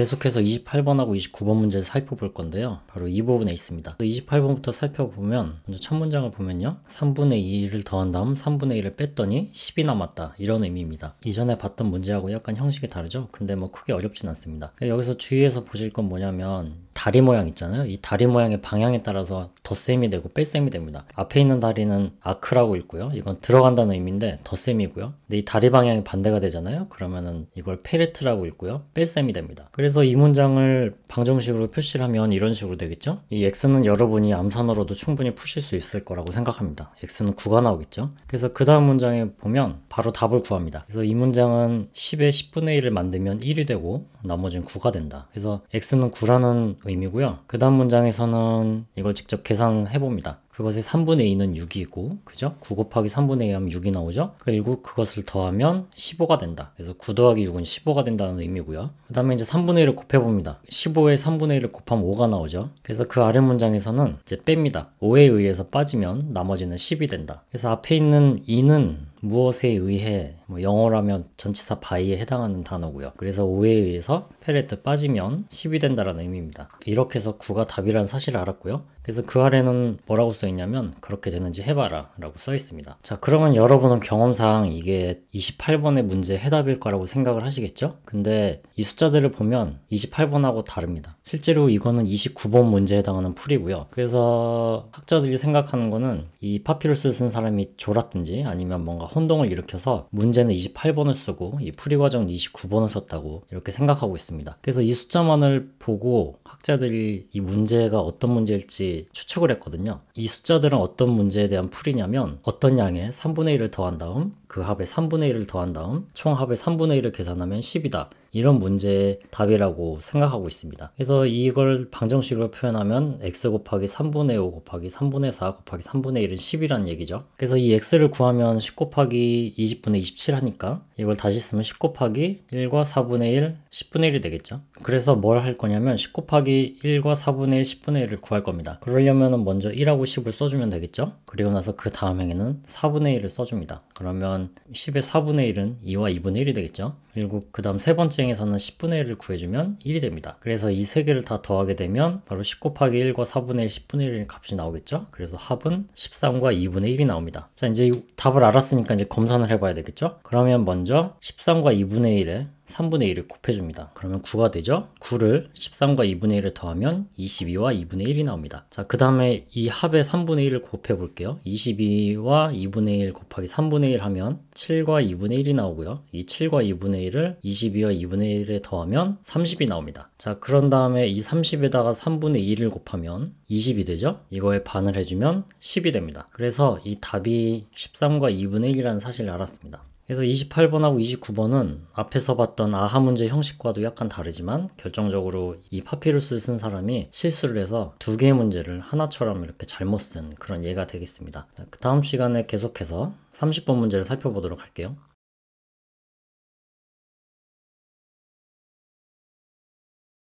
계속해서 28번하고 29번 문제를 살펴볼 건데요. 바로 이 부분에 있습니다. 28번부터 그 살펴보면 먼저 첫 문장을 보면요. 3분의 2를 더한 다음 3분의 1을 뺐더니 10이 남았다. 이런 의미입니다. 이전에 봤던 문제하고 약간 형식이 다르죠? 근데 뭐 크게 어렵진 않습니다. 여기서 주의해서 보실 건 뭐냐면 다리 모양 있잖아요. 이 다리 모양의 방향에 따라서 덧셈이 되고 뺄셈이 됩니다. 앞에 있는 다리는 아크라고 읽고요. 이건 들어간다는 의미인데 덧셈이고요. 근데 이 다리 방향이 반대가 되잖아요. 그러면은 이걸 페레트라고 읽고요. 뺄셈이 됩니다. 그래서 이 문장을 방정식으로 표시를 하면 이런 식으로 되겠죠. 이 x는 여러분이 암산으로도 충분히 푸실 수 있을 거라고 생각합니다. x는 9가 나오겠죠. 그래서 그 다음 문장에 보면 바로 답을 구합니다. 그래서 이 문장은 10의 10분의 1을 만들면 1이 되고 나머지는 9가 된다. 그래서 x는 9라는 의미고요. 그 다음 문장에서는 이걸 직접 계산해 봅니다. 그것의 3분의 2는 6이고 그죠? 9 곱하기 3분의 2 하면 6이 나오죠? 그리고 그것을 더하면 15가 된다. 그래서 9 더하기 6은 15가 된다는 의미고요. 그 다음에 이제 3분의 1을 곱해봅니다. 15에 3분의 1을 곱하면 5가 나오죠. 그래서 그 아래 문장에서는 이제 뺍니다. 5에 의해서 빠지면 나머지는 10이 된다. 그래서 앞에 있는 2는 무엇에 의해 뭐 영어라면 전치사 by에 해당하는 단어고요. 그래서 5에 의해서 페레트 빠지면 10이 된다라는 의미입니다. 이렇게 해서 9가 답이라는 사실을 알았고요. 그래서 그 아래는 뭐라고 써있 있냐면 그렇게 되는지 해봐라 라고 써 있습니다. 자 그러면 여러분은 경험상 이게 28번의 문제 해답일 거라고 생각을 하시겠죠? 근데 이 숫자들을 보면 28번하고 다릅니다. 실제로 이거는 29번 문제에 해당하는 풀이고요. 그래서 학자들이 생각하는 거는 이 파피루스 쓴 사람이 졸았든지 아니면 뭔가 혼동을 일으켜서 문제는 28번을 쓰고 이 풀이 과정은 29번을 썼다고 이렇게 생각하고 있습니다. 그래서 이 숫자만을 보고 학자들이 이 문제가 어떤 문제일지 추측을 했거든요. 이 숫자들은 어떤 문제에 대한 풀이냐면 어떤 양의 3분의 1을 더한 다음 그 합의 3분의 1을 더한 다음 총 합의 3분의 1을 계산하면 10이다. 이런 문제의 답이라고 생각하고 있습니다. 그래서 이걸 방정식으로 표현하면 x 곱하기 3분의 5 곱하기 3분의 4 곱하기 3분의 1은 10이라는 얘기죠. 그래서 이 x를 구하면 10 곱하기 20분의 27 하니까 이걸 다시 쓰면 10 곱하기 1과 4분의 1, 10분의 1이 되겠죠. 그래서 뭘 할 거냐면 10 곱하기 1과 4분의 1, 10분의 1을 구할 겁니다. 그러려면 먼저 1하고 10을 써주면 되겠죠. 그리고 나서 그 다음 행에는 4분의 1을 써줍니다. 그러면 10의 4분의 1은 2와 2분의 1이 되겠죠. 그리고 그 다음 세 번째 수행에서는 10분의 1을 구해주면 1이 됩니다. 그래서 이 세 개를 다 더하게 되면 바로 10 곱하기 1과 4분의 1, 10분의 1인 값이 나오겠죠? 그래서 합은 13과 2분의 1이 나옵니다. 자, 이제 답을 알았으니까 이제 검산을 해봐야 되겠죠? 그러면 먼저 13과 2분의 1에 3분의 1을 곱해줍니다. 그러면 9가 되죠? 9를 13과 2분의 1을 더하면 22와 2분의 1이 나옵니다. 자, 그 다음에 이 합의 3분의 1을 곱해볼게요. 22와 2분의 1 곱하기 3분의 1 하면 7과 2분의 1이 나오고요. 이 7과 2분의 1을 22와 2분의 1에 더하면 30이 나옵니다. 자, 그런 다음에 이 30에다가 3분의 1을 곱하면 20이 되죠? 이거에 반을 해주면 10이 됩니다. 그래서 이 답이 13과 2분의 1이라는 사실을 알았습니다. 그래서 28번하고 29번은 앞에서 봤던 아하 문제 형식과도 약간 다르지만 결정적으로 이 파피루스를 쓴 사람이 실수를 해서 두 개의 문제를 하나처럼 이렇게 잘못 쓴 그런 예가 되겠습니다. 그 다음 시간에 계속해서 30번 문제를 살펴보도록 할게요.